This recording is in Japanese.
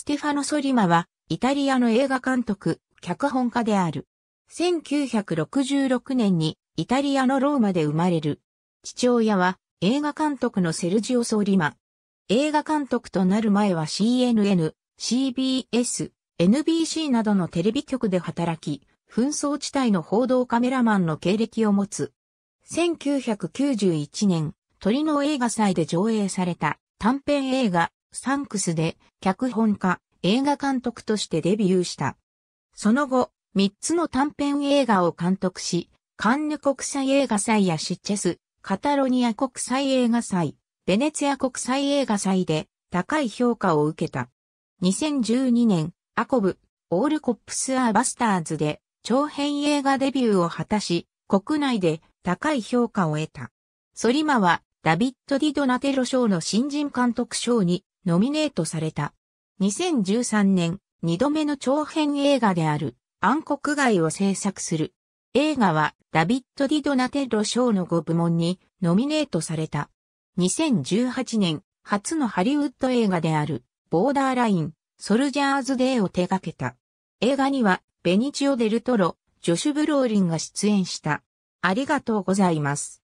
ステファノ・ソリマは、イタリアの映画監督、脚本家である。1966年にイタリアのローマで生まれる。父親は映画監督のセルジオ・ソリマ。映画監督となる前は CNN、CBS、NBC などのテレビ局で働き、紛争地帯の報道カメラマンの経歴を持つ。1991年、鳥の映画祭で上映された短編映画サンクスで脚本家、映画監督としてデビューした。その後、3つの短編映画を監督し、カンヌ国際映画祭やシッチェス、カタロニア国際映画祭、ベネツィア国際映画祭で高い評価を受けた。2012年、アコブ、オールコップス・アー・バスターズで長編映画デビューを果たし、国内で高い評価を得た。ソリマは、ダビッド・ディ・ドナテロ賞の新人監督賞にノミネートされた。2013年、2度目の長編映画である暗黒街を制作する。映画はダビッド・ディ・ドナテッロ賞の5部門にノミネートされた。2018年、初のハリウッド映画であるボーダーライン、ソルジャーズ・デーを手掛けた。映画にはベニチオ・デルトロ、ジョシュ・ブローリンが出演した。ありがとうございます。